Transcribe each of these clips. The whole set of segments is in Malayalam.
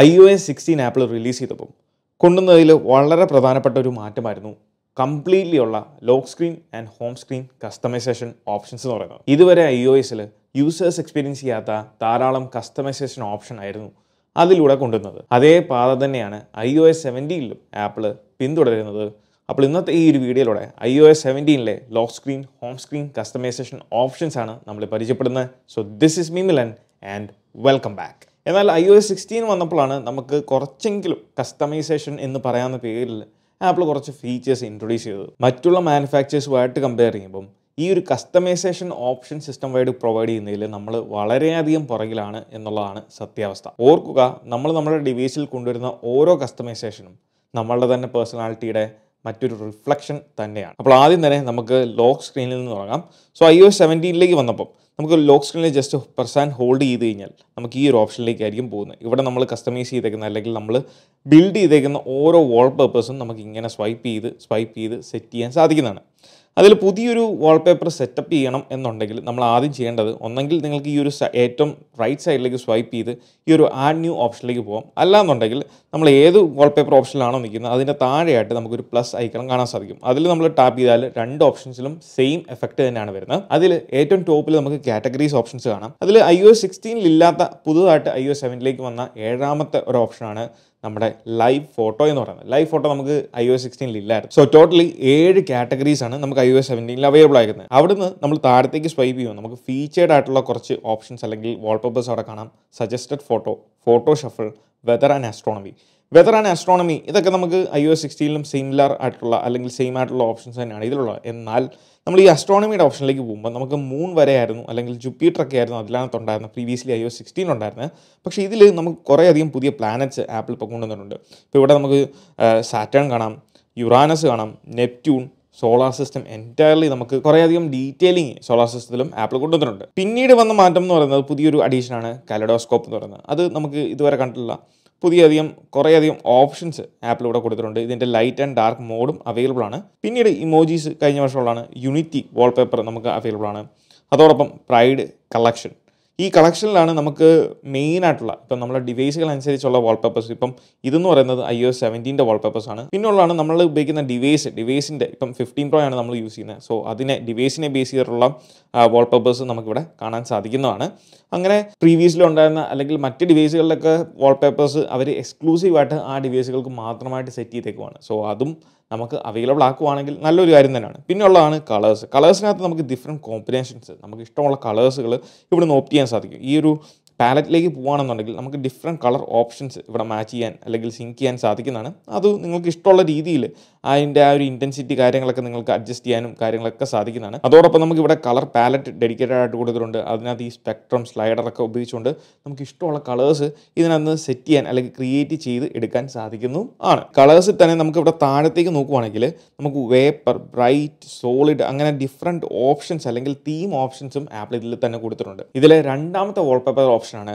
I O S sixteen Apple release ചെയ്തപ്പം കൊണ്ടുവന്നതിൽ വളരെ പ്രധാനപ്പെട്ട ഒരു മാറ്റമായിരുന്നു കംപ്ലീറ്റ്ലി ഉള്ള lock screen and home screen customisation options എന്ന് പറയുന്നത് ഇതുവരെ ഐ ഒ എസിൽ യൂസേഴ്സ് എക്സ്പീരിയൻസ് ചെയ്യാത്ത ധാരാളം കസ്റ്റമൈസേഷൻ ഓപ്ഷൻ ആയിരുന്നു അതിലൂടെ കൊണ്ടുവന്നത് അതേ പാത തന്നെയാണ് ഐ ഒ എസ് സെവൻറ്റീനിലും ആപ്പിൾ പിന്തുടരുന്നത് അപ്പോൾ ഇന്നത്തെ ഈ ഒരു വീഡിയോയിലൂടെ ഐ ഒ എസ് സെവൻറ്റീനിലെ lock screen home screen customisation options ആണ് നമ്മൾ പരിചയപ്പെടുന്നത് so this is me Milan and welcome back എന്നാൽ ഐ ഒ എസ് സിക്സ്റ്റീൻ വന്നപ്പോഴാണ് നമുക്ക് കുറച്ചെങ്കിലും കസ്റ്റമൈസേഷൻ എന്ന് പറയാവുന്ന പേരിൽ ആപ്പിൾ കുറച്ച് ഫീച്ചേഴ്സ് ഇൻട്രൊഡ്യൂസ് ചെയ്തത് മറ്റുള്ള മാനുഫാക്ചേഴ്സുമായിട്ട് കമ്പയർ ചെയ്യുമ്പം ഈ ഒരു customisation option system wide provide ചെയ്യുന്നതിൽ നമ്മൾ വളരെയധികം പുറകിലാണ് എന്നുള്ളതാണ് സത്യാവസ്ഥ ഓർക്കുക നമ്മൾ നമ്മുടെ ഡിവൈസിൽ കൊണ്ടുവരുന്ന ഓരോ കസ്റ്റമൈസേഷനും നമ്മളുടെ തന്നെ പേഴ്സണാലിറ്റിയുടെ മറ്റൊരു റിഫ്ലക്ഷൻ തന്നെയാണ് അപ്പോൾ ആദ്യം തന്നെ നമുക്ക് ലോക്ക് സ്ക്രീനിൽ നിന്ന് തുടങ്ങാം സോ ഐ ഒ സെവൻറ്റീനിലേക്ക് വന്നപ്പം നമുക്ക് ലോക്ക് സ്ക്രീനിൽ ജസ്റ്റ് ആൻഡ് ഹോൾഡ് ചെയ്ത് കഴിഞ്ഞാൽ നമുക്ക് ഈ ഒരു ഓപ്ഷനിലേക്കായിരിക്കും പോകുന്നത് ഇവിടെ നമ്മൾ കസ്റ്റമൈസ് ചെയ്തേക്കുന്ന അല്ലെങ്കിൽ നമ്മൾ ബിൽഡ് ചെയ്തേക്കുന്ന ഓരോ വാൾ പേപ്പേഴ്സും നമുക്ക് ഇങ്ങനെ സ്വൈപ്പ് ചെയ്ത് സ്വൈപ്പ് ചെയ്ത് സെറ്റ് ചെയ്യാൻ സാധിക്കുന്നതാണ് അതിൽ പുതിയൊരു വാൾപേപ്പർ സെറ്റപ്പ് ചെയ്യണം എന്നുണ്ടെങ്കിൽ നമ്മൾ ആദ്യം ചെയ്യേണ്ടത് ഒന്നെങ്കിൽ നിങ്ങൾക്ക് ഈ ഒരു ഏറ്റവും റൈറ്റ് സൈഡിലേക്ക് സ്വൈപ്പ് ചെയ്ത് ഈ ഒരു ആഡ് ന്യൂ ഓപ്ഷനിലേക്ക് പോകാം അല്ലാന്നുണ്ടെങ്കിൽ നമ്മൾ ഏത് വാൾപേപ്പർ ഓപ്ഷനിലാണോ നിൽക്കുന്നത് അതിൻ്റെ താഴെയായിട്ട് നമുക്കൊരു പ്ലസ് ഐക്കണം കാണാൻ സാധിക്കും അതിൽ നമ്മൾ ടാപ്പ് ചെയ്താൽ രണ്ട് ഓപ്ഷൻസിലും സെയിം എഫക്റ്റ് തന്നെയാണ് വരുന്നത് അതിൽ ഏറ്റവും ടോപ്പിൽ നമുക്ക് കാറ്റഗറീസ് ഓപ്ഷൻസ് കാണാം അതിൽ ഐ ഒ സിക്സ്റ്റീനിലില്ലാത്ത പുതുതായിട്ട് ഐ ഒ സെവനിലേക്ക് വന്ന ഏഴാമത്തെ ഒരു ഓപ്ഷനാണ് നമ്മുടെ ലൈവ് ഫോട്ടോ എന്ന് പറയുന്നത് ലൈവ് ഫോട്ടോ നമുക്ക് ഐ ഒ എസ് സിക്സ്റ്റീനിൽ ഇല്ലായിരുന്നു സോ ടോട്ടലി ഏഴ് കാറ്റഗറീസ് ആണ് നമുക്ക് ഐ ഒ എസ് സെവൻറ്റീനിൽ അവൈലബിൾ ആയിരുന്നത് അവിടുന്ന് നമ്മൾ താഴത്തേക്ക് സ്വൈപ്പ് ചെയ്യുമ്പോൾ നമുക്ക് ഫീച്ചേർഡ് ആയിട്ടുള്ള കുറച്ച് ഓപ്ഷൻസ് അല്ലെങ്കിൽ വാൾപേപ്പേഴ്സ് അവിടെ കാണാം suggested photo photo shuffle weather and astronomy weather and astronomy ഇതൊക്കെ നമുക്ക് ഐ ഒ എസ് സിക്സ്റ്റീനിലും സിമിലർ ആയിട്ടുള്ള അല്ലെങ്കിൽ സെയിം ആയിട്ടുള്ള ഓപ്ഷൻസ് തന്നെയാണ് ഇതിലുള്ളത് എന്നാൽ നമ്മൾ ഈ അസ്ട്രോണമിയുടെ ഓപ്ഷനിലേക്ക് പോകുമ്പോൾ നമുക്ക് മൂൺ വരെയായിരുന്നു അല്ലെങ്കിൽ ജുപ്പിറ്റർ ഒക്കെ ആയിരുന്നു അതിലാണത്ത് ഉണ്ടായിരുന്നത് പ്രീവിയസ്ലി ഐ ഒ സിക്സ്റ്റീൻ ഉണ്ടായിരുന്നത് പക്ഷേ ഇതിൽ നമുക്ക് കുറേയധികം പുതിയ പ്ലാനറ്റ്സ് ആപ്പിൾ ഇപ്പോൾ കൊണ്ടുവന്നിട്ടുണ്ട് ഇപ്പോൾ ഇവിടെ നമുക്ക് സാറ്റേൺ കാണാം യുറാനസ് കാണാം നെപ്റ്റ്യൂൺ സോളാർ സിസ്റ്റം എൻറ്റയർലി നമുക്ക് കുറേയധികം ഡീറ്റെയിലിംഗ് സോളാർ സിസ്റ്റത്തിലും ആപ്പിൾ കൊണ്ടുവന്നിട്ടുണ്ട് പിന്നീട് വന്ന മാറ്റം എന്ന് പറയുന്നത് പുതിയൊരു അഡീഷനാണ് കാലഡോസ്കോപ്പ് എന്ന് പറയുന്നത് അത് നമുക്ക് ഇതുവരെ കണ്ടിട്ടുള്ള പുതിയധികം കുറേയധികം ഓപ്ഷൻസ് ആപ്പിലൂടെ കൊടുത്തിട്ടുണ്ട് ഇതിൻ്റെ ലൈറ്റ് ആൻഡ് ഡാർക്ക് മോഡും അവൈലബിൾ ആണ് പിന്നീട് ഇമോജീസ് കഴിഞ്ഞ വർഷമുള്ളതാണ് യൂണിറ്റി വാൾപേപ്പർ നമുക്ക് അവൈലബിൾ ആണ് അതോടൊപ്പം പ്രൈഡ് കളക്ഷൻ ഈ കളക്ഷനിലാണ് നമുക്ക് മെയിനായിട്ടുള്ള ഇപ്പം നമ്മുടെ ഡിവൈസുകൾ അനുസരിച്ചുള്ള വാൾപേപ്പേഴ്സ് ഇപ്പം ഇതെന്ന് പറയുന്നത് ഐ ഒ സെവൻറ്റീൻ്റെ വാൾപേപ്പേഴ്സ് ആണ് പിന്നുള്ളതാണ് നമ്മൾ ഉപയോഗിക്കുന്ന ഡിവൈസ് ഡിവൈസിൻ്റെ ഇപ്പം ഫിഫ്റ്റീൻ പ്രോ ആണ് നമ്മൾ യൂസ് ചെയ്യുന്നത് സോ അതിനെ ഡിവൈസിനെ ബേസ് ചെയ്തിട്ടുള്ള വാൾപേപ്പേഴ്സ് നമുക്കിവിടെ കാണാൻ സാധിക്കുന്നതാണ് അങ്ങനെ ഉണ്ടായിരുന്ന അല്ലെങ്കിൽ മറ്റ് ഡിവൈസുകളിലൊക്കെ വാൾപേപ്പേഴ്സ് അവർ എക്സ്ക്ലൂസീവായിട്ട് ആ ഡിവൈസുകൾക്ക് മാത്രമായിട്ട് സെറ്റ് ചെയ്തേക്കുവാണ് സോ അതും നമുക്ക് അവൈലബിൾ ആക്കുവാണെങ്കിൽ നല്ലൊരു കാര്യം തന്നെയാണ് പിന്നെയുള്ളതാണ് കളേഴ്സ് കളേഴ്സിനകത്ത് നമുക്ക് ഡിഫറെൻറ്റ് കോമ്പിനേഷൻസ് നമുക്ക് ഇഷ്ടമുള്ള കളേഴ്സുകൾ ഇവിടെ ഓപ്റ്റ് ചെയ്യാൻ സാധിക്കും ഈ ഒരു പാലറ്റിലേക്ക് പോകുകയാണെന്നുണ്ടെങ്കിൽ നമുക്ക് ഡിഫറെൻറ്റ് കളർ ഓപ്ഷൻസ് ഇവിടെ മാച്ച് ചെയ്യാൻ അല്ലെങ്കിൽ സിങ്ക് ചെയ്യാൻ സാധിക്കുന്നതാണ് അത് നിങ്ങൾക്ക് ഇഷ്ടമുള്ള രീതിയിൽ അതിൻ്റെ ആ ഒരു ഇൻറ്റൻസിറ്റി കാര്യങ്ങളൊക്കെ നിങ്ങൾക്ക് അഡ്ജസ്റ്റ് ചെയ്യാനും കാര്യങ്ങളൊക്കെ സാധിക്കുന്നതാണ് അതോടൊപ്പം നമുക്ക് ഇവിടെ കളർ പാലറ്റ് ഡെഡിക്കേറ്റഡ് ആയിട്ട് കൊടുത്തിട്ടുണ്ട് അതിനകത്ത് ഈ സ്പെക്ട്രം സ്ലൈഡറൊക്കെ ഉപയോഗിച്ചുകൊണ്ട് നമുക്ക് ഇഷ്ടമുള്ള കളേഴ്സ് ഇതിനകത്ത് സെറ്റ് ചെയ്യാൻ അല്ലെങ്കിൽ ക്രിയേറ്റ് ചെയ്ത് എടുക്കാൻ സാധിക്കുന്നു ആണ് കളേഴ്സിൽ തന്നെ നമുക്ക് ഇവിടെ താഴത്തേക്ക് നോക്കുവാണെങ്കിൽ നമുക്ക് വേപ്പർ ബ്രൈറ്റ് സോളിഡ് അങ്ങനെ ഡിഫറെൻറ്റ് ഓപ്ഷൻസ് അല്ലെങ്കിൽ തീം ഓപ്ഷൻസും ആപ്പിൾ ഇതിൽ തന്നെ കൊടുത്തിട്ടുണ്ട് ഇതിലെ രണ്ടാമത്തെ വാൾപേപ്പർ ഓപ്ഷനാണ്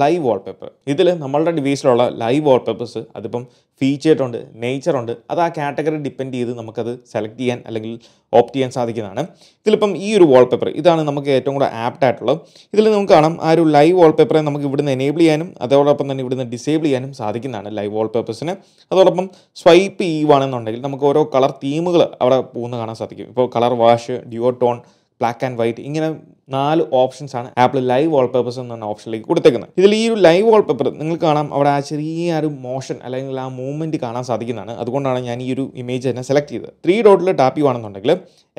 ലൈവ് വാൾപേപ്പർ ഇതിൽ നമ്മളുടെ ഡിവൈസിലുള്ള ലൈവ് വാൾപേപ്പേഴ്സ് അതിപ്പം ഫീച്ചേർഡുണ്ട് നേച്ചറുണ്ട് അത് ആ കാറ്റഗറി ഡിപ്പെൻഡ് ചെയ്ത് നമുക്കത് സെലക്ട് ചെയ്യാൻ അല്ലെങ്കിൽ ഓപ്റ്റ് ചെയ്യാൻ സാധിക്കുന്നതാണ് ഇതിലിപ്പം ഈ ഒരു വാൾപേപ്പർ ഇതാണ് നമുക്ക് ഏറ്റവും കൂടെ ആപ്റ്റ് ആയിട്ടുള്ളത് ഇതിൽ നമുക്ക് കാണാം ആ ഒരു ലൈവ് വാൾപേപ്പറെ നമുക്ക് ഇവിടുന്ന് എനേബിൾ ചെയ്യാനും അതോടൊപ്പം തന്നെ ഇവിടുന്ന് ഡിസേബിൾ ചെയ്യാനും സാധിക്കുന്നതാണ് ലൈവ് വാൾപേപ്പേഴ്സിന് അതോടൊപ്പം സ്വൈപ്പ് ചെയ്യുവാണെന്നുണ്ടെങ്കിൽ നമുക്ക് ഓരോ കളർ തീമുകൾ അവിടെ പോകുന്ന കാണാൻ സാധിക്കും ഇപ്പോൾ colour wash duotone black and white ഇങ്ങനെ നാല് ഓപ്ഷൻസ് ആണ് ആപ്പിൾ ലൈവ് എന്ന് പറഞ്ഞ ഓപ്ഷനിലേക്ക് കൊടുത്തേക്കുന്നത് ഇതിൽ ഈ ഒരു ലൈവ് പേപ്പർ നിങ്ങൾ കാണാം അവിടെ ആ ചെറിയ ഒരു മോഷൻ അല്ലെങ്കിൽ ആ മൂവ്മെന്റ് കാണാൻ സാധിക്കുന്നതാണ് അതുകൊണ്ടാണ് ഞാൻ ഈ ഒരു ഇമേജ് തന്നെ സെലക്ട് ചെയ്തത് ത്രീ ഡോട്ടിൽ ടാപ്പ് ചെയ്യുവാണെന്നുണ്ടെങ്കിൽ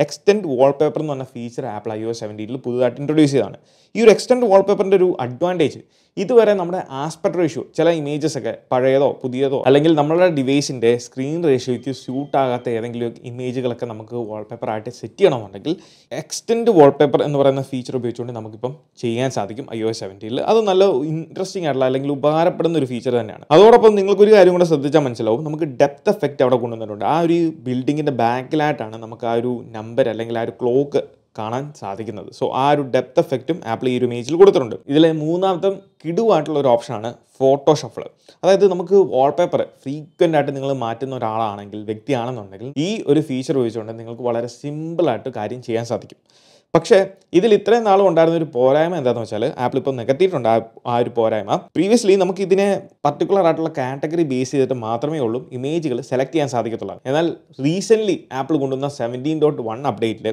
എക്സ്റ്റെൻഡ് വാൾപേപ്പർ എന്ന് പറഞ്ഞ ഫീച്ചർ ആപ്പിൾ ഐ ഒ സെവൻറ്റീനിൽ പുതുതായിട്ട് ഇൻട്രൊഡ്യൂസ് ചെയ്തതാണ് ഈ ഒരു എക്സ്റ്റെൻഡ് പേപ്പറിൻ്റെ ഒരു അഡ്വാൻറ്റേജ് ഇതുവരെ നമ്മുടെ ആസ്പെക്ട് റേഷ്യോ ചില ഇമേജസ് ഒക്കെ പഴയതോ പുതിയതോ അല്ലെങ്കിൽ നമ്മുടെ ഡിവൈസിൻ്റെ സ്ക്രീൻ റേഷ്യോയ്ക്ക് സ്യൂട്ട് ആകാത്ത ഏതെങ്കിലും ഇമേജുകളൊക്കെ നമുക്ക് വാൾ പേപ്പറായിട്ട് സെറ്റ് ചെയ്യണമെന്നുണ്ടെങ്കിൽ എക്സ്റ്റെൻഡ് വാൾപേപ്പർ എന്ന് പറയുന്ന ഫീച്ചർ ഉപയോഗിച്ചുകൊണ്ട് നമുക്കിപ്പം ചെയ്യാൻ സാധിക്കും ഐ ഒ എസ് സെവൻറ്റിയിൽ അത് നല്ല ഇൻട്രസ്റ്റിംഗ് ആയിട്ടുള്ള അല്ലെങ്കിൽ ഉപകാരപ്പെടുന്ന ഒരു ഫീച്ചർ തന്നെയാണ് അതോടൊപ്പം നിങ്ങൾക്കൊരു കാര്യം കൂടെ ശ്രദ്ധിച്ചാൽ മനസ്സിലാവും നമുക്ക് ഡെപ്ത് എഫക്റ്റ് അവിടെ കൊണ്ടുവന്നിട്ടുണ്ട് ആ ഒരു ബിൽഡിങ്ങിൻ്റെ ബാക്കിലായിട്ടാണ് നമുക്ക് ആ ഒരു നമ്പർ അല്ലെങ്കിൽ ആ ഒരു ക്ലോക്ക് കാണാൻ സാധിക്കുന്നത് സോ ആ ഒരു ഡെപ്ത് എഫക്റ്റും ആപ്പിൾ ഈ ഒരു ഇമേജിൽ കൊടുത്തിട്ടുണ്ട് ഇതിലെ മൂന്നാമത്തെ കിടുവായിട്ടുള്ള ഒരു ഓപ്ഷനാണ് ഫോട്ടോ ഷഫിൾ അതായത് നമുക്ക് വാൾപേപ്പർ ഫ്രീക്വൻ്റ് ആയിട്ട് നിങ്ങൾ മാറ്റുന്ന ഒരാളാണെങ്കിൽ വ്യക്തിയാണെന്നുണ്ടെങ്കിൽ ഈ ഒരു ഫീച്ചർ ഉപയോഗിച്ചുകൊണ്ട് നിങ്ങൾക്ക് വളരെ സിമ്പിളായിട്ട് കാര്യം ചെയ്യാൻ സാധിക്കും പക്ഷേ ഇതിൽ ഇത്രയും നാളും ഉണ്ടായിരുന്ന ഒരു പോരായ്മ എന്താണെന്ന് വെച്ചാൽ ആപ്പിൾ ഇപ്പോൾ നികത്തിയിട്ടുണ്ട് ആ ഒരു പോരായ്മ പ്രീവിയസ്ലി നമുക്ക് ഇതിനെ പർട്ടിക്കുലർ ആയിട്ടുള്ള കാറ്റഗറി ബേസ് ചെയ്തിട്ട് മാത്രമേ ഉള്ളൂ ഇമേജുകൾ സെലക്ട് ചെയ്യാൻ സാധിക്കത്തുള്ളൂ എന്നാൽ റീസെൻ്റ്ലി ആപ്പിൾ കൊണ്ടുവന്ന സെവൻറ്റീൻ ഡോട്ട് വൺ അപ്ഡേറ്റിൽ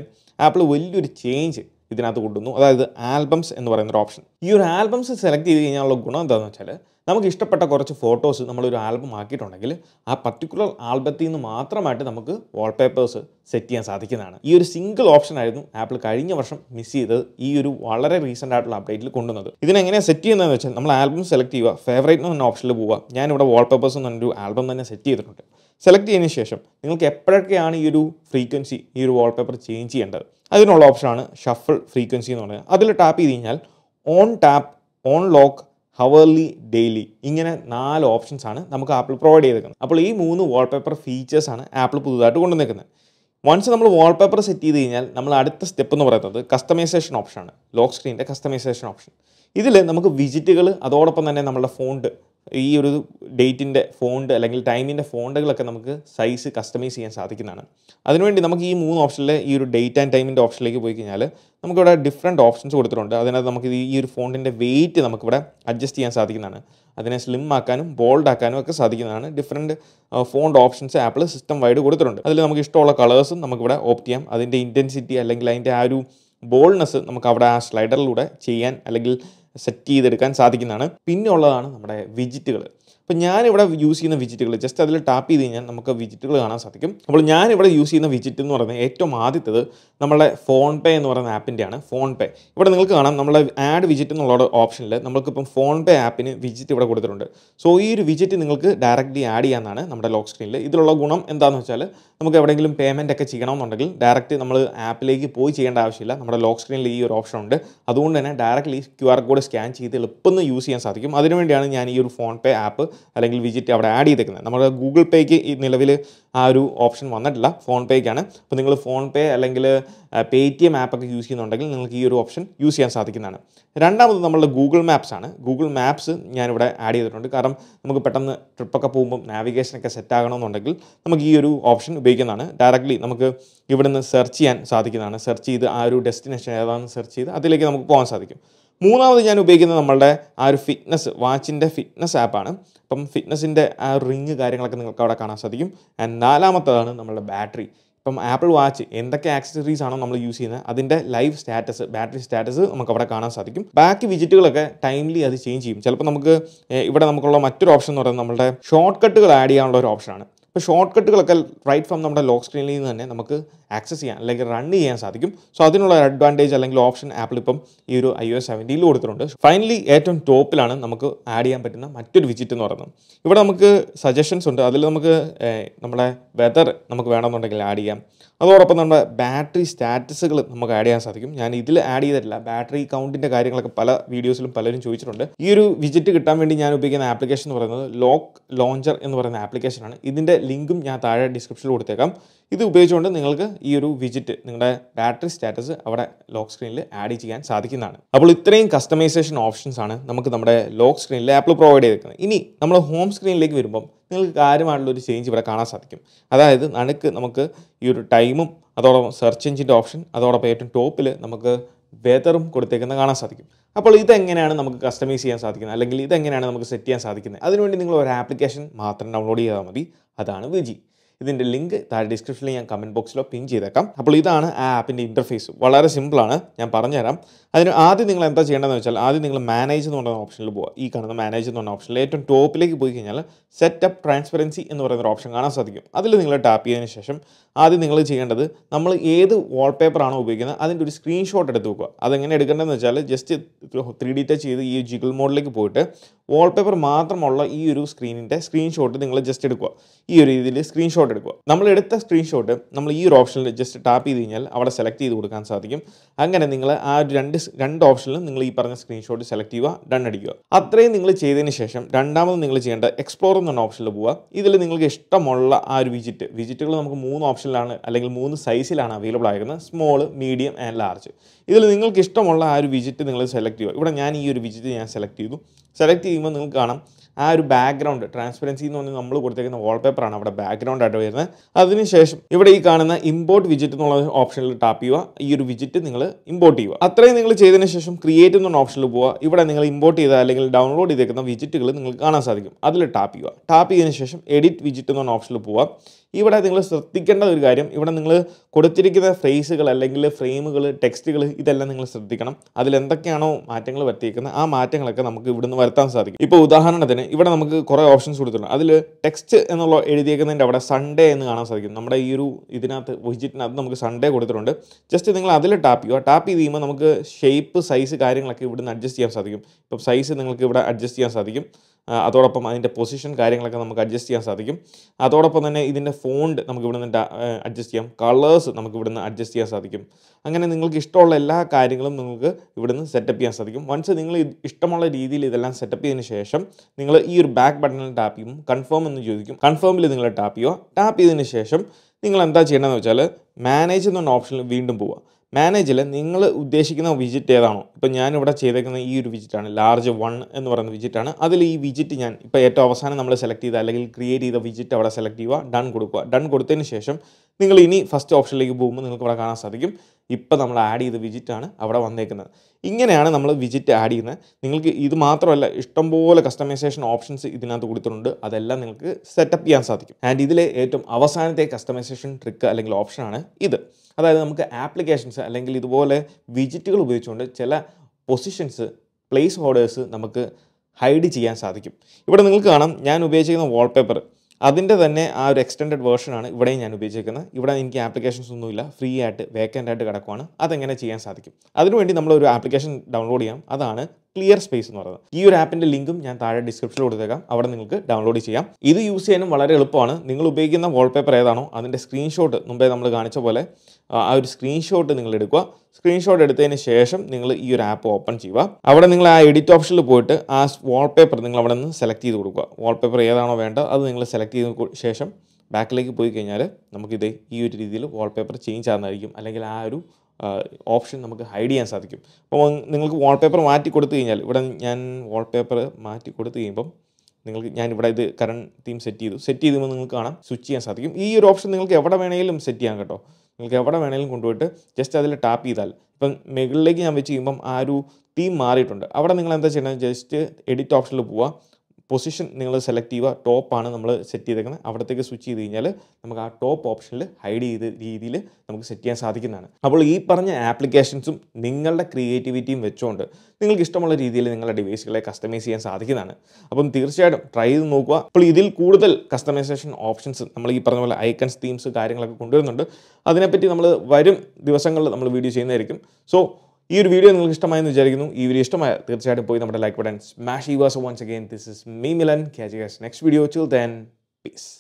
ആപ്പിൾ വലിയൊരു ചേഞ്ച് ഇതിനകത്ത് കൊണ്ടുവന്നു അതായത് ആൽബംസ് എന്ന് പറയുന്ന ഒരു ഓപ്ഷൻ ഈ ഒരു ആൽബംസ് സെലക്ട് ചെയ്ത് കഴിഞ്ഞാലുള്ള ഗുണം എന്താണെന്ന് വെച്ചാൽ നമുക്ക് ഇഷ്ടപ്പെട്ട കുറച്ച് ഫോട്ടോസ് നമ്മളൊരു ആൽബം ആക്കിയിട്ടുണ്ടെങ്കിൽ ആ പർട്ടിക്കുലർ ആൽബത്തിൽ നിന്ന് മാത്രമായിട്ട് നമുക്ക് വാൾപേപ്പേഴ്സ് സെറ്റ് ചെയ്യാൻ സാധിക്കുന്നതാണ് ഈ ഒരു സിംഗിൾ ഓപ്ഷൻ ആയിരുന്നു ആപ്പിൾ കഴിഞ്ഞ വർഷം മിസ് ചെയ്തത് ഈ ഒരു വളരെ റീസെൻ്റ് ആയിട്ടുള്ള അപ്ഡേറ്റിൽ കൊണ്ടുവന്നത് ഇതിനെങ്ങനെയാണ് സെറ്റ് ചെയ്യുന്നതെന്ന് വെച്ചാൽ നമ്മൾ ആൽബം സെലക്ട് ചെയ്യുക ഫേവറേറ്റ് എന്ന ഓപ്ഷനിൽ പോവുക ഞാനിവിടെ വാൾപേപ്പേഴ്സ് എന്നൊരു ആൽബം തന്നെ സെറ്റ് ചെയ്തിട്ടുണ്ട് സെലക്ട് ചെയ്തതിന് ശേഷം നിങ്ങൾക്ക് എപ്പോഴൊക്കെയാണ് ഈ ഒരു ഫ്രീക്വൻസി ഈ ഒരു വാൾപേപ്പർ ചേഞ്ച് ചെയ്യേണ്ടത് അതിനുള്ള ഓപ്ഷനാണ് ഷഫിൾ ഫ്രീക്വൻസി എന്ന് പറയുന്നത് അതിൽ ടാപ്പ് ചെയ്ത് കഴിഞ്ഞാൽ on tap on lock hourly daily ഇങ്ങനെ നാല് ഓപ്ഷൻസ് ആണ് നമുക്ക് ആപ്പിൾ പ്രൊവൈഡ് ചെയ്തേക്കുന്നത് അപ്പോൾ ഈ മൂന്ന് വാൾപേപ്പർ ഫീച്ചേഴ്സ് ആണ് ആപ്പിൾ പുതുതായിട്ട് കൊണ്ടുവന്നേക്കുന്നത് വൺസ് നമ്മൾ വാൾപേപ്പർ സെറ്റ് ചെയ്ത് കഴിഞ്ഞാൽ നമ്മൾ അടുത്ത സ്റ്റെപ്പ് എന്ന് പറയുന്നത് കസ്റ്റമൈസേഷൻ ഓപ്ഷനാണ് ലോക്ക് സ്ക്രീനിൻ്റെ കസ്റ്റമൈസേഷൻ ഓപ്ഷൻ ഇതിൽ നമുക്ക് വിജിറ്റുകൾ അതോടൊപ്പം തന്നെ നമ്മുടെ ഫോണ്ട് ഈ ഒരു ഡേറ്റിൻ്റെ ഫോണ്ട് അല്ലെങ്കിൽ ടൈമിൻ്റെ ഫോണ്ടുകളൊക്കെ നമുക്ക് സൈസ് കസ്റ്റമൈസ് ചെയ്യാൻ സാധിക്കുന്നതാണ് അതിനുവേണ്ടി നമുക്ക് ഈ മൂന്ന് ഓപ്ഷനിൽ ഈ ഒരു ഡേറ്റ് ആൻഡ് ടൈമിൻ്റെ ഓപ്ഷനിലേക്ക് പോയി കഴിഞ്ഞാൽ നമുക്കിവിടെ ഡിഫറെൻറ്റ് ഓപ്ഷൻസ് കൊടുത്തിട്ടുണ്ട് അതിനകത്ത് നമുക്ക് ഈ ഒരു ഫോണിൻ്റെ വെയിറ്റ് നമുക്കിവിടെ അഡ്ജസ്റ്റ് ചെയ്യാൻ സാധിക്കുന്നതാണ് അതിനെ സ്ലിം ആക്കാനും ബോൾഡ് ആക്കാനും ഒക്കെ സാധിക്കുന്നതാണ് different font options Apple system wide കൊടുത്തിട്ടുണ്ട് അതിൽ നമുക്ക് ഇഷ്ടമുള്ള കളേഴ്സും നമുക്കിവിടെ ഓപ്റ്റ് ചെയ്യാം അതിൻ്റെ ഇൻറ്റൻസിറ്റി അല്ലെങ്കിൽ അതിൻ്റെ ആ ഒരു ബോൾഡ്നെസ് നമുക്ക് അവിടെ ആ സ്ലൈഡറിലൂടെ ചെയ്യാൻ അല്ലെങ്കിൽ സെറ്റ് ചെയ്തെടുക്കാൻ സാധിക്കുന്നതാണ് പിന്നെ ഉള്ളതാണ് നമ്മുടെ വിജിറ്റുകൾ അപ്പോൾ ഞാനിവിടെ യൂസ് ചെയ്യുന്ന വിജിറ്റുകൾ ജസ്റ്റ് അതിൽ ടാപ്പ് ചെയ്ത് കഴിഞ്ഞാൽ നമുക്ക് വിജിറ്റുകൾ കാണാൻ സാധിക്കും അപ്പോൾ ഞാനിവിടെ യൂസ് ചെയ്യുന്ന വിജിറ്റ് എന്ന് പറയുന്നത് ഏറ്റവും ആദ്യത്തത് നമ്മുടെ ഫോൺ പേ എന്ന് പറയുന്ന ആപ്പിൻ്റെയാണ് ഫോൺ പേ ഇവിടെ നിങ്ങൾക്ക് കാണാം നമ്മളെ ആഡ് വിജിറ്റ് എന്നുള്ള ഓപ്ഷനിൽ നമുക്കിപ്പം ഫോൺ പേ ആപ്പിന് വിജിറ്റ് ഇവിടെ കൊടുത്തിട്ടുണ്ട് സോ ഈ ഒരു വിജിറ്റ് നിങ്ങൾക്ക് ഡയറക്റ്റ്ലി ആഡ് ചെയ്യാനാണ് നമ്മുടെ ലോക്ക് സ്ക്രീനിൽ ഇതിലുള്ള ഗുണം എന്താണെന്ന് വെച്ചാൽ നമുക്ക് എവിടെയെങ്കിലും പേയ്മെൻ്റ് ഒക്കെ ചെയ്യണമെന്നുണ്ടെങ്കിൽ ഡയറക്റ്റ് നമ്മൾ ആപ്പിലേക്ക് പോയി ചെയ്യേണ്ട ആവശ്യമില്ല നമ്മുടെ ലോക്ക് സ്ക്രീനിൽ ഈ ഒരു ഓപ്ഷൻ ഉണ്ട് അതുകൊണ്ട് തന്നെ directly Q R code scan ചെയ്ത് എളുപ്പം യൂസ് ചെയ്യാൻ സാധിക്കും അതിനുവേണ്ടിയാണ് ഞാൻ ഈ ഒരു ഫോൺ പേ ആപ്പ് അല്ലെങ്കിൽ വിജിറ്റ് അവിടെ ആഡ് ചെയ്തേക്കുന്നത് നമ്മൾ ഗൂഗിൾ പേയ്ക്ക് ഈ നിലവിൽ ആ ഒരു ഓപ്ഷൻ വന്നിട്ടില്ല ഫോൺ പേയ്ക്കാണ് അപ്പോൾ നിങ്ങൾ ഫോൺ പേ അല്ലെങ്കിൽ പേ ടി എം ആപ്പൊക്കെ യൂസ് ചെയ്യുന്നുണ്ടെങ്കിൽ നിങ്ങൾക്ക് ഈ ഒരു ഓപ്ഷൻ യൂസ് ചെയ്യാൻ സാധിക്കുന്നതാണ് രണ്ടാമത് നമ്മളുടെ ഗൂഗിൾ മാപ്സ് ആണ് ഗൂഗിൾ മാപ്സ് ഞാനിവിടെ ആഡ് ചെയ്തിട്ടുണ്ട് കാരണം നമുക്ക് പെട്ടെന്ന് ട്രിപ്പൊക്കെ പോകുമ്പോൾ നാവിഗേഷനൊക്കെ സെറ്റ് ആകണമെന്നുണ്ടെങ്കിൽ നമുക്ക് ഈ ഒരു ഓപ്ഷൻ ഉപയോഗിക്കുന്നതാണ് ഡയറക്റ്റ്ലി നമുക്ക് ഇവിടുന്ന് സെർച്ച് ചെയ്യാൻ സാധിക്കുന്നതാണ് സെർച്ച് ചെയ്ത് ആ ഒരു ഡെസ്റ്റിനേഷൻ ഏതാണെന്ന് സെർച്ച് ചെയ്ത് അതിലേക്ക് നമുക്ക് പോകാൻ സാധിക്കും മൂന്നാമത് ഞാൻ ഉപയോഗിക്കുന്നത് നമ്മളുടെ ആ ഒരു ഫിറ്റ്നസ് വാച്ചിൻ്റെ ഫിറ്റ്നസ് ആപ്പാണ് അപ്പം ഫിറ്റ്നസിൻ്റെ ആ റിങ് കാര്യങ്ങളൊക്കെ നിങ്ങൾക്ക് അവിടെ കാണാൻ സാധിക്കും ആൻഡ് നാലാമത്തതാണ് നമ്മളുടെ ബാറ്ററി ഇപ്പം ആപ്പിൾ വാച്ച് എന്തൊക്കെ ആക്സസറീസ് ആണോ നമ്മൾ യൂസ് ചെയ്യുന്നത് അതിൻ്റെ ലൈവ് സ്റ്റാറ്റസ് ബാറ്ററി സ്റ്റാറ്റസ് നമുക്ക് അവിടെ കാണാൻ സാധിക്കും ബാക്കി വിജിറ്റുകളൊക്കെ ടൈംലി അത് ചേഞ്ച് ചെയ്യും ചിലപ്പോൾ നമുക്ക് ഇവിടെ നമുക്കുള്ള മറ്റൊരു ഓപ്ഷൻ എന്ന് പറയുന്നത് നമ്മുടെ ഷോർട്ട് കട്ടുകൾ ആഡ് ചെയ്യാനുള്ള ഒരു ഓപ്ഷനാണ് ഇപ്പോൾ ഷോർട്ട് കട്ടുകളൊക്കെ റൈറ്റ് ഫ്രം നമ്മുടെ ലോക്ക് സ്ക്രീനിൽ നിന്ന് തന്നെ നമുക്ക് ആക്സസ് ചെയ്യാൻ അല്ലെങ്കിൽ റൺ ചെയ്യാൻ സാധിക്കും സോ അതിനുള്ള ഒരു അഡ്വാൻറ്റേജ് അല്ലെങ്കിൽ ഓപ്ഷൻ ആപ്പിൾ ഇപ്പം ഈ ഒരു ഐ ഒ എസ് സെവൻറ്റിയിൽ കൊടുത്തിട്ടുണ്ട് ഫൈനലി ഏറ്റവും ടോപ്പിലാണ് നമുക്ക് ആഡ് ചെയ്യാൻ പറ്റുന്ന മറ്റൊരു വിജിറ്റ് എന്ന് പറയുന്നത് ഇവിടെ നമുക്ക് സജഷൻസ് ഉണ്ട് അതിൽ നമുക്ക് നമ്മുടെ വെതർ നമുക്ക് വേണമെന്നുണ്ടെങ്കിൽ ആഡ് ചെയ്യാം അതോടൊപ്പം നമ്മുടെ ബാറ്ററി സ്റ്റാറ്റസുകൾ നമുക്ക് ആഡ് ചെയ്യാൻ സാധിക്കും ഞാൻ ഇതിൽ ആഡ് ചെയ്തിട്ടില്ല ബാറ്ററി കൗണ്ടിൻ്റെ കാര്യങ്ങളൊക്കെ പല വീഡിയോസിലും പലരും ചോദിച്ചിട്ടുണ്ട് ഈ ഒരു വിജിറ്റ് കിട്ടാൻ വേണ്ടി ഞാൻ ഉപയോഗിക്കുന്ന ആപ്ലിക്കേഷൻ എന്ന് പറയുന്നത് ലോക്ക് ലോഞ്ചർ എന്ന് പറയുന്ന ആപ്ലിക്കേഷനാണ് ഇതിൻ്റെ ലിങ്കും ഞാൻ താഴെ ഡിസ്ക്രിപ്ഷനിൽ കൊടുത്തേക്കാം ഇത് ഉപയോഗിച്ചുകൊണ്ട് നിങ്ങൾക്ക് ഈ ഒരു വിജിറ്റ് നിങ്ങളുടെ ബാറ്ററി സ്റ്റാറ്റസ് അവിടെ ലോക്ക് സ്ക്രീനിൽ ആഡ് ചെയ്യാൻ സാധിക്കുന്നതാണ് അപ്പോൾ ഇത്രയും കസ്റ്റമൈസേഷൻ ഓപ്ഷൻസ് ആണ് നമുക്ക് നമ്മുടെ ലോക്ക് സ്ക്രീനിൽ ആപ്പിൾ പ്രൊവൈഡ് ചെയ്തിരിക്കുന്നത് ഇനി നമ്മൾ ഹോം സ്ക്രീനിലേക്ക് വരുമ്പം നിങ്ങൾക്ക് കാര്യമായിട്ടുള്ളൊരു ഒരു ചേഞ്ച് ഇവിടെ കാണാൻ സാധിക്കും അതായത് നണുക്ക് നമുക്ക് ഈ ഒരു ടൈമും അതോടൊപ്പം സെർച്ച് എഞ്ചിൻ്റെ ഓപ്ഷൻ അതോടൊപ്പം ഏറ്റവും ടോപ്പിൽ നമുക്ക് വെതറും കൊടുത്തേക്കുന്ന കാണാൻ സാധിക്കും അപ്പോൾ ഇതെങ്ങനെയാണ് നമുക്ക് കസ്റ്റമൈസ് ചെയ്യാൻ സാധിക്കുന്നത് അല്ലെങ്കിൽ ഇതെങ്ങനെയാണ് നമുക്ക് സെറ്റ് ചെയ്യാൻ സാധിക്കുന്നത് അതിനുവേണ്ടി നിങ്ങൾ ഒരു ആപ്ലിക്കേഷൻ മാത്രം ഡൗൺലോഡ് ചെയ്താൽ മതി അതാണ് വിജി ഇതിൻ്റെ ലിങ്ക് താഴെ ഡിസ്ക്രിപ്ഷനിൽ ഞാൻ കമൻറ്റ് ബോക്സിലോ പിൻ ചെയ്തേക്കാം അപ്പോൾ ഇതാണ് ആ ആപ്പിൻ്റെ ഇൻ്റർഫേസ് വളരെ സിമ്പിളാണ് ഞാൻ പറഞ്ഞുതരാം അതിന് ആദ്യം നിങ്ങൾ എന്താ ചെയ്യേണ്ടതെന്ന് വെച്ചാൽ ആദ്യം നിങ്ങൾ മാനേജ് എന്ന് പറയുന്ന ഓപ്ഷനിൽ പോകുക ഈ കാണുന്ന മാനേജ് എന്ന് പറയുന്ന ഓപ്ഷനിൽ ഏറ്റവും ടോപ്പിലേക്ക് പോയി കഴിഞ്ഞാൽ സെറ്റപ്പ് ട്രാൻസ്പെറൻസി എന്ന് പറയുന്ന ഒരു ഓപ്ഷൻ കാണാൻ സാധിക്കും അതിൽ നിങ്ങൾ ടാപ്പ് ചെയ്തതിന് ശേഷം ആദ്യം നിങ്ങൾ ചെയ്യേണ്ടത് നമ്മൾ ഏത് വാൾപേപ്പറാണോ ഉപയോഗിക്കുന്നത് അതിൻ്റെ ഒരു സ്ക്രീൻഷോട്ട് എടുത്ത് വെക്കുക അതെങ്ങനെ എടുക്കേണ്ടതെന്ന് വെച്ചാൽ ജസ്റ്റ് ത്രീ ഡി ടച്ച് ചെയ്ത് ഈ ജിഗിൾ മോഡിലേക്ക് പോയിട്ട് വാൾപേപ്പർ മാത്രമുള്ള ഈ ഒരു സ്ക്രീനിൻ്റെ സ്ക്രീൻഷോട്ട് നിങ്ങൾ ജസ്റ്റ് എടുക്കുക ഈ ഒരു രീതിയിൽ സ്ക്രീൻഷോട്ട് എടുക്കുക നമ്മൾ എടുത്ത സ്ക്രീൻഷോട്ട് നമ്മൾ ഈ ഒരു ഓപ്ഷനിൽ ജസ്റ്റ് ടാപ്പ് ചെയ്ത് കഴിഞ്ഞാൽ അവിടെ സെലക്ട് ചെയ്ത് കൊടുക്കാൻ സാധിക്കും അങ്ങനെ നിങ്ങൾ ആ രണ്ട് രണ്ട് ഓപ്ഷനിലും നിങ്ങൾ ഈ പറഞ്ഞ സ്ക്രീൻഷോട്ട് സെലക്ട് ചെയ്യുക ഡൺ അടിക്കുക അത്രയും നിങ്ങൾ ചെയ്തതിന് ശേഷം രണ്ടാമത് നിങ്ങൾ ചെയ്യേണ്ട എക്സ്പ്ലോർ എന്ന ഓപ്ഷനിൽ പോവുക ഇതിൽ നിങ്ങൾക്ക് ഇഷ്ടമുള്ള ആ ഒരു വിജിറ്റ് വിജിറ്റുകൾ നമുക്ക് മൂന്ന് ഓപ്ഷനിലാണ് അല്ലെങ്കിൽ മൂന്ന് സൈസിലാണ് അവൈലബിൾ ആയിരുന്നത് സ്മോൾ മീഡിയം ആൻഡ് ലാർജ് ഇതിൽ നിങ്ങൾക്ക് ഇഷ്ടമുള്ള ആ ഒരു വിജിറ്റ് നിങ്ങൾ സെലക്ട് ചെയ്യുക ഇവിടെ ഞാൻ ഈ ഒരു വിജിറ്റ് ഞാൻ സെലക്ട് ചെയ്തു സെലക്ട് ചെയ്യുമ്പോൾ നിങ്ങൾക്ക് കാണാം ആ ഒരു ബാക്ക്ഗ്രൗണ്ട് ട്രാൻസ്പെറൻസി എന്ന് പറഞ്ഞാൽ നമ്മൾ കൊടുത്തേക്കുന്ന വാൾപേപ്പറാണ് അവിടെ ബാക്ക്ഗ്രൗണ്ട് ആയിട്ട് വരുന്നത് അതിനുശേഷം ഇവിടെ ഈ കാണുന്ന ഇമ്പോർട്ട് വിജിറ്റ് എന്നുള്ള ഓപ്ഷനിൽ ടാപ്പ് ചെയ്യുക ഈ ഒരു വിജിറ്റ് നിങ്ങൾ ഇമ്പോർട്ട് ചെയ്യുക അത്രയും നിങ്ങൾ ചെയ്തതിന് ശേഷം ക്രിയേറ്റ് എന്നുള്ള ഓപ്ഷനിൽ പോവുക ഇവിടെ നിങ്ങൾ ഇമ്പോർട്ട് ചെയ്ത അല്ലെങ്കിൽ ഡൗൺലോഡ് ചെയ്തേക്കുന്ന വിജിറ്റുകൾ നിങ്ങൾക്ക് കാണാൻ സാധിക്കും അതിൽ ടാപ്പ് ചെയ്യുക ടാപ്പ് ചെയ്തതിന് ശേഷം എഡിറ്റ് വിജിറ്റ് എന്നുള്ള ഓപ്ഷനിൽ പോവുക ഇവിടെ നിങ്ങൾ ശ്രദ്ധിക്കേണ്ട ഒരു കാര്യം ഇവിടെ നിങ്ങൾ കൊടുത്തിരിക്കുന്ന ഫ്രേസുകൾ അല്ലെങ്കിൽ ഫ്രെയിമുകൾ ടെക്സ്റ്റുകൾ ഇതെല്ലാം നിങ്ങൾ ശ്രദ്ധിക്കണം അതിലെന്തൊക്കെയാണോ എന്തൊക്കെയാണോ മാറ്റങ്ങൾ വരുത്തിയിരിക്കുന്നത് ആ മാറ്റങ്ങളൊക്കെ നമുക്ക് ഇവിടുന്ന് വരുത്താൻ സാധിക്കും ഇപ്പോൾ ഉദാഹരണത്തിന് ഇവിടെ നമുക്ക് കുറേ ഓപ്ഷൻസ് കൊടുത്തിട്ടുണ്ട് അതിൽ ടെക്സ്റ്റ് എന്നുള്ള എഴുതിയേക്കുന്നതിൻ്റെ അവിടെ സൺഡേ എന്ന് കാണാൻ സാധിക്കും നമ്മുടെ ഈ ഒരു ഇതിനകത്ത് വിജിറ്റിനകത്ത് നമുക്ക് സൺഡേ കൊടുത്തിട്ടുണ്ട് ജസ്റ്റ് നിങ്ങൾ അതിൽ ടാപ്പ് ചെയ്യുക ടാപ്പ് ചെയ്ത് കഴിയുമ്പോൾ നമുക്ക് ഷേപ്പ് സൈസ് കാര്യങ്ങളൊക്കെ ഇവിടുന്ന് അഡ്ജസ്റ്റ് ചെയ്യാൻ സാധിക്കും ഇപ്പം സൈസ് നിങ്ങൾക്ക് ഇവിടെ അഡ്ജസ്റ്റ് ചെയ്യാൻ സാധിക്കും അതോടൊപ്പം അതിൻ്റെ പൊസിഷൻ കാര്യങ്ങളൊക്കെ നമുക്ക് അഡ്ജസ്റ്റ് ചെയ്യാൻ സാധിക്കും അതോടൊപ്പം തന്നെ ഇതിൻ്റെ ഫോണ്ട് നമുക്ക് ഇവിടെ നിന്ന് അഡ്ജസ്റ്റ് ചെയ്യാം കളേഴ്സ് നമുക്ക് ഇവിടെ നിന്ന് അഡ്ജസ്റ്റ് ചെയ്യാൻ സാധിക്കും അങ്ങനെ നിങ്ങൾക്ക് ഇഷ്ടമുള്ള എല്ലാ കാര്യങ്ങളും നിങ്ങൾക്ക് ഇവിടെ നിന്ന് സെറ്റപ്പ് ചെയ്യാൻ സാധിക്കും വൺസ് നിങ്ങൾ ഇഷ്ടമുള്ള രീതിയിൽ ഇതെല്ലാം സെറ്റപ്പ് ചെയ്തതിന് ശേഷം നിങ്ങൾ ഈ ഒരു ബാക്ക് ബട്ടണിൽ ടാപ്പ് ചെയ്യും കൺഫേം എന്ന് ചോദിക്കും കൺഫേമിൽ നിങ്ങൾ ടാപ്പ് ചെയ്യുക ടാപ്പ് ചെയ്തതിന് ശേഷം നിങ്ങൾ എന്താ ചെയ്യേണ്ടതെന്ന് വെച്ചാൽ മാനേജ് എന്ന ഓപ്ഷനിൽ വീണ്ടും പോവുക മാനേജിൽ നിങ്ങൾ ഉദ്ദേശിക്കുന്ന വിജിറ്റ് ഏതാണോ ഇപ്പം ഞാനിവിടെ ചെയ്തേക്കുന്ന ഈ ഒരു വിജിറ്റാണ് ലാർജ് വൺ എന്ന് പറയുന്ന വിജിറ്റാണ് അതിൽ ഈ വിജിറ്റ് ഞാൻ ഇപ്പോൾ ഏറ്റവും അവസാനം നമ്മൾ സെലക്ട് ചെയ്ത അല്ലെങ്കിൽ ക്രിയേറ്റ് ചെയ്ത വിജിറ്റ് അവിടെ സെലക്ട് ചെയ്യുക ഡൺ കൊടുക്കുക ഡൺ കൊടുത്തതിന് ശേഷം നിങ്ങൾ ഇനി ഫസ്റ്റ് ഓപ്ഷനിലേക്ക് പോകുമ്പോൾ നിങ്ങൾക്ക് ഇവിടെ കാണാൻ സാധിക്കും ഇപ്പം നമ്മൾ ആഡ് ചെയ്ത വിജിറ്റാണ് അവിടെ വന്നേക്കുന്നത് ഇങ്ങനെയാണ് നമ്മൾ വിജിറ്റ് ആഡ് ചെയ്യുന്നത് നിങ്ങൾക്ക് ഇത് മാത്രമല്ല ഇഷ്ടംപോലെ കസ്റ്റമൈസേഷൻ ഓപ്ഷൻസ് ഇതിനകത്ത് കൊടുത്തിട്ടുണ്ട് അതെല്ലാം നിങ്ങൾക്ക് സെറ്റപ്പ് ചെയ്യാൻ സാധിക്കും ആൻഡ് ഇതിലെ ഏറ്റവും അവസാനത്തെ കസ്റ്റമൈസേഷൻ ട്രിക്ക് അല്ലെങ്കിൽ ഓപ്ഷനാണ് ഇത് അതായത് നമുക്ക് ആപ്ലിക്കേഷൻസ് അല്ലെങ്കിൽ ഇതുപോലെ വിജിറ്റുകൾ ഉപയോഗിച്ചുകൊണ്ട് ചില പൊസിഷൻസ് പ്ലേസ് ഹോൾഡേഴ്സ് നമുക്ക് ഹൈഡ് ചെയ്യാൻ സാധിക്കും ഇവിടെ നിങ്ങൾക്ക് കാണാം ഞാൻ ഉപയോഗിച്ചിരിക്കുന്ന വാൾപേപ്പർ അതിൻ്റെ തന്നെ ആ ഒരു എക്സ്റ്റൻഡ് വേർഷനാണ് ഇവിടെയും ഞാൻ ഉപയോഗിച്ചിരിക്കുന്നത് ഇവിടെ എനിക്ക് ആപ്ലിക്കേഷൻസ് ഒന്നുമില്ല ഫ്രീ ആയിട്ട് വേക്കൻ്റ് ആയിട്ട് കിടക്കുവാണ് അതെങ്ങനെ ചെയ്യാൻ സാധിക്കും അതിനുവേണ്ടി നമ്മൾ ഒരു ആപ്ലിക്കേഷൻ ഡൗൺലോഡ് ചെയ്യാം അതാണ് ക്ലിയർ സ്പേസ് എന്ന് പറയുന്നത് ഈ ഒരു ആപ്പിന്റെ ലിങ്കും ഞാൻ താഴെ ഡിസ്ക്രിപ്ഷനിൽ കൊടുത്തേക്കാം അവിടെ നിങ്ങൾക്ക് ഡൗൺലോഡ് ചെയ്യാം ഇത് യൂസ് ചെയ്യാനും വളരെ എളുപ്പമാണ് നിങ്ങൾ ഉപയോഗിക്കുന്ന വാൾപേപ്പർ ഏതാണോ അതിൻ്റെ സ്ക്രീൻഷോട്ട് മുമ്പേ നമ്മൾ കാണിച്ച പോലെ ആ ഒരു സ്ക്രീൻഷോട്ട് നിങ്ങൾ എടുക്കുക സ്ക്രീൻഷോട്ട് എടുത്തതിന് ശേഷം നിങ്ങൾ ഈ ഒരു ആപ്പ് ഓപ്പൺ ചെയ്യുക അവിടെ നിങ്ങൾ ആ എഡിറ്റ് ഓപ്ഷനിൽ പോയിട്ട് ആ വാൾപേപ്പർ നിങ്ങൾ അവിടെ നിന്ന് സെലക്ട് ചെയ്ത് കൊടുക്കുക വാൾപേപ്പർ ഏതാണോ വേണ്ടത് അത് നിങ്ങൾ സെലക്ട് ചെയ്ത ശേഷം ബാക്കിലേക്ക് പോയി കഴിഞ്ഞാൽ നമുക്കിത് ഈ ഒരു രീതിയിൽ വാൾപേപ്പർ ചേഞ്ച് ആകുന്നതായിരിക്കും അല്ലെങ്കിൽ ആ ഒരു ഓപ്ഷൻ നമുക്ക് ഹൈഡ് ചെയ്യാൻ സാധിക്കും അപ്പോൾ നിങ്ങൾക്ക് വാൾപേപ്പർ മാറ്റി കൊടുത്തു കഴിഞ്ഞാൽ ഇവിടെ ഞാൻ വാൾപേപ്പർ മാറ്റി കൊടുത്തു കഴിയുമ്പം നിങ്ങൾക്ക് ഞാൻ ഇവിടെ ഇത് കറണ്ട് തീം സെറ്റ് ചെയ്തു സെറ്റ് ചെയ്തുമ്പോൾ നിങ്ങൾക്ക് കാണാം സ്വിച്ച് ചെയ്യാൻ സാധിക്കും ഈ ഒരു ഓപ്ഷൻ നിങ്ങൾക്ക് എവിടെ വേണമെങ്കിലും സെറ്റ് ചെയ്യാം കേട്ടോ നിങ്ങൾക്ക് എവിടെ വേണമെങ്കിലും കൊണ്ടുപോയിട്ട് ജസ്റ്റ് അതിൽ ടാപ്പ് ചെയ്താൽ ഇപ്പം മുകളിലേക്ക് ഞാൻ വെച്ച് കഴിയുമ്പം ആ ഒരു തീം മാറിയിട്ടുണ്ട് അവിടെ നിങ്ങൾ എന്താ ചെയ്യണം ജസ്റ്റ് എഡിറ്റ് ഓപ്ഷനിൽ പോവുക പൊസിഷൻ നിങ്ങൾ സെലക്ട് ചെയ്യുക ടോപ്പാണ് നമ്മൾ സെറ്റ് ചെയ്തേക്കുന്നത് അവിടത്തേക്ക് സ്വിച്ച് ചെയ്ത് കഴിഞ്ഞാൽ നമുക്ക് ആ ടോപ്പ് ഓപ്ഷനിൽ ഹൈഡ് ചെയ്ത രീതിയിൽ നമുക്ക് സെറ്റ് ചെയ്യാൻ സാധിക്കുന്നതാണ് അപ്പോൾ ഈ പറഞ്ഞ ആപ്ലിക്കേഷൻസും നിങ്ങളുടെ ക്രിയേറ്റിവിറ്റിയും വെച്ചുകൊണ്ട് നിങ്ങൾക്ക് ഇഷ്ടമുള്ള രീതിയിൽ നിങ്ങളുടെ ഡിവൈസുകളെ കസ്റ്റമൈസ് ചെയ്യാൻ സാധിക്കുന്നതാണ് അപ്പം തീർച്ചയായിട്ടും ട്രൈ ചെയ്ത് നോക്കുക അപ്പോൾ ഇതിൽ കൂടുതൽ കസ്റ്റമൈസേഷൻ ഓപ്ഷൻസ് നമ്മൾ ഈ പറഞ്ഞ പോലെ ഐക്കൺസ് തീംസ് കാര്യങ്ങളൊക്കെ കൊണ്ടുവരുന്നുണ്ട് അതിനെപ്പറ്റി നമ്മൾ വരും ദിവസങ്ങളിൽ നമ്മൾ വീഡിയോ ചെയ്യുന്നതായിരിക്കും സോ ഈ ഒരു വീഡിയോ നിങ്ങൾക്ക് ഇഷ്ടമായെന്ന് വിചാരിക്കുന്നു ഈ വീഡിയോ ഇഷ്ടമായാൽ തീർച്ചയായിട്ടും പോയി നമ്മുടെ ലൈക്ക് ബട്ടൺ സ്മാഷ് ഈ was once again this is me Milan catch next video chill then piece